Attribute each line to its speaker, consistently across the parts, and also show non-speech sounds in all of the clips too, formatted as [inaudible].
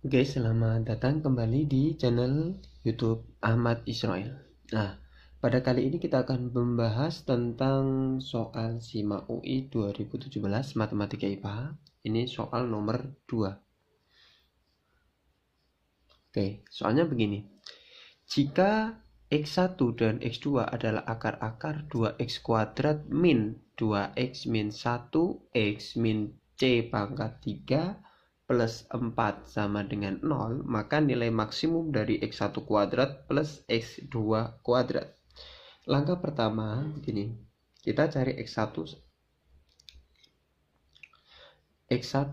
Speaker 1: Oke, selamat datang kembali di channel YouTube Ahmad Israel. Nah, pada kali ini kita akan membahas tentang soal SIMA UI 2017 Matematika IPA. Ini soal nomor 2. Oke, soalnya begini. Jika X1 dan X2 adalah akar-akar 2X kuadrat min 2X min 1X min C pangkat 3 plus 4 sama dengan 0, maka nilai maksimum dari X1 kuadrat plus X2 kuadrat. Langkah pertama, begini. Kita cari X1. X1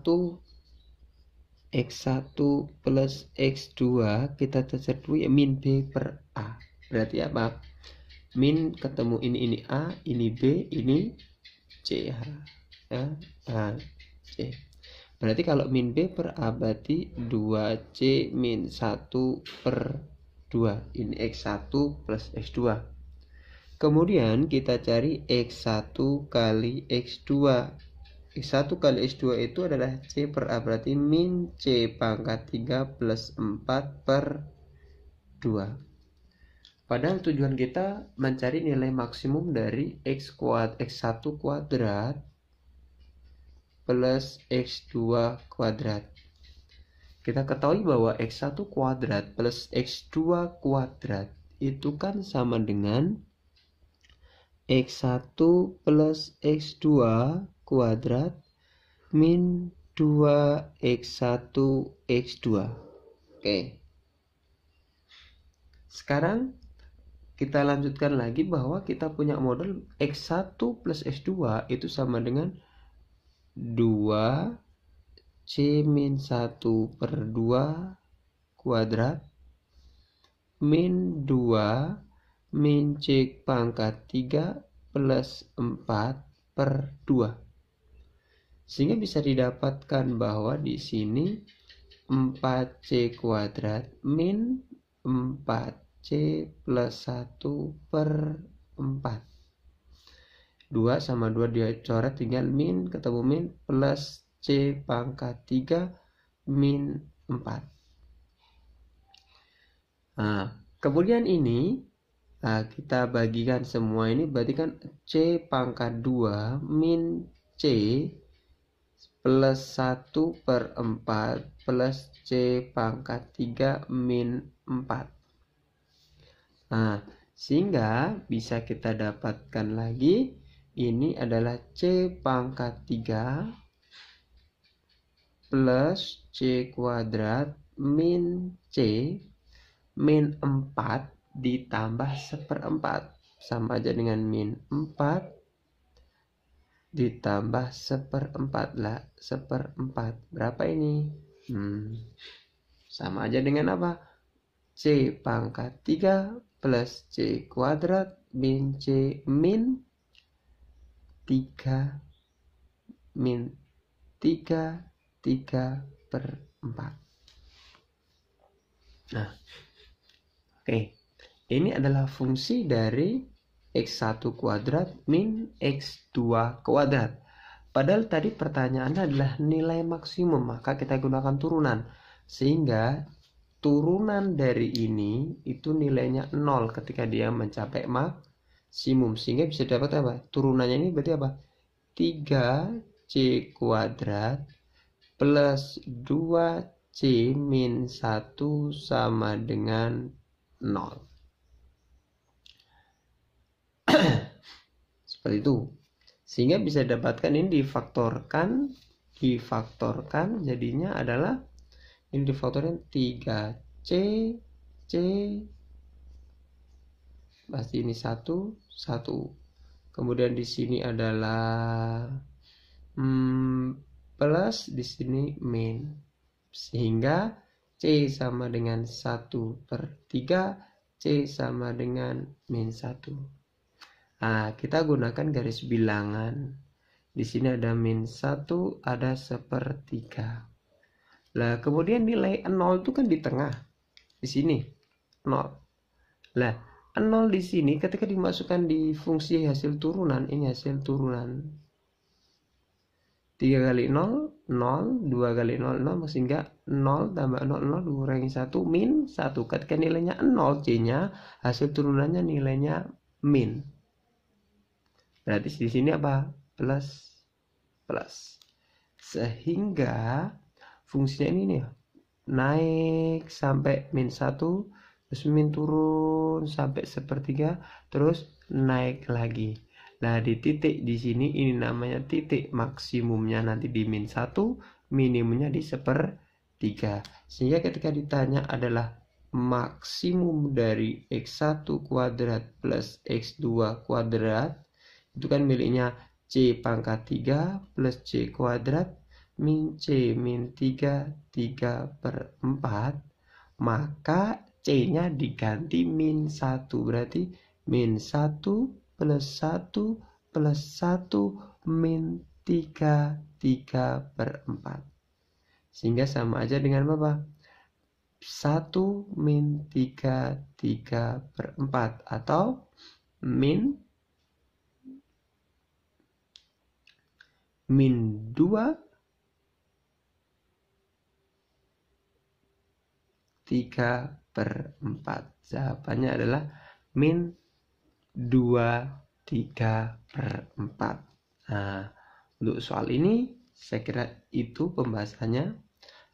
Speaker 1: X1 plus X2 kita cari ya, min B per A. Berarti apa? Min ketemu ini ini A, ini B, ini C. Ya, A, C berarti kalau min B per A berarti 2C min 1 per 2 ini X1 plus X2 kemudian kita cari X1 kali X2 X1 kali X2 itu adalah C per A berarti min C pangkat 3 plus 4 per 2 Padahal tujuan kita mencari nilai maksimum dari x kuat x1 kuadrat plus X2 kuadrat. Kita ketahui bahwa X1 kuadrat plus X2 kuadrat itu kan sama dengan X1 plus X2 kuadrat min 2X1 X2. Oke. Sekarang kita lanjutkan lagi bahwa kita punya model X1 plus X2 itu sama dengan 2 C min 1 per 2 kuadrat min 2 min C pangkat 3 plus 4 per 2 sehingga bisa didapatkan bahwa di sini 4C kuadrat min 4C plus 1 per 4 2 sama 2 dicoret tinggal min ketemu min plus C pangkat 3 min 4 nah, kemudian ini nah, kita bagikan semua ini berarti kan C pangkat 2 min C plus 1 per 4 plus C pangkat 3 min 4. Nah, sehingga bisa kita dapatkan lagi ini adalah C pangkat 3 plus C kuadrat min C min 4 ditambah seperempat sama aja dengan min 4 ditambah seperempat lah seperempat berapa ini hmm. sama aja dengan apa c pangkat 3 plus c kuadrat min c min 3 min 3 3 per 4 nah oke okay. ini adalah fungsi dari x1 kuadrat min x2 kuadrat padahal tadi pertanyaannya adalah nilai maksimum maka kita gunakan turunan sehingga turunan dari ini itu nilainya 0 ketika dia mencapai maksimum simum sehingga bisa dapat apa turunannya ini berarti apa 3C kuadrat plus 2C min 1 sama dengan 0 [clears throat] seperti itu sehingga bisa dapatkan ini difaktorkan difaktorkan jadinya adalah ini difaktorkan 3C C pasti ini satu satu kemudian di sini adalah hmm, plus di sini min sehingga C sama dengan satu per 3 C sama dengan min satu nah kita gunakan garis bilangan di sini ada min satu ada sepertiga lah kemudian nilai nol itu kan di tengah di sini 0 lah 0 di sini ketika dimasukkan di fungsi hasil turunan ini hasil turunan 3 kali 0 0 2 kali 0 0 sehingga 0 tambah 0 0 dikurangi 1 min 1 ketika nilainya 0 C nya hasil turunannya nilainya min berarti di sini apa plus plus sehingga fungsinya ini nih naik sampai min 1 min turun sampai sepertiga terus naik lagi. Nah, di titik di sini ini namanya titik maksimumnya nanti di min 1, minimumnya di sepertiga. Sehingga ketika ditanya adalah maksimum dari X1 kuadrat plus X2 kuadrat itu kan miliknya C pangkat 3 plus C kuadrat min C min 3 3 per 4 maka C-nya diganti min 1. Berarti min 1 plus 1 plus 1 min 3, 3 per 4. Sehingga sama aja dengan apa? 1 min 3, 3 per 4. Atau min min 2 3 per 4 jawabannya adalah min 2 3 per 4 nah untuk soal ini saya kira itu pembahasannya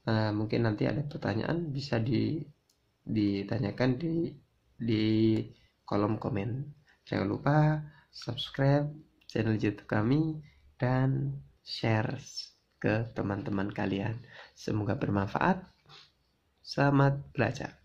Speaker 1: nah, mungkin nanti ada pertanyaan bisa di ditanyakan di di kolom komen jangan lupa subscribe channel youtube kami dan share ke teman-teman kalian semoga bermanfaat selamat belajar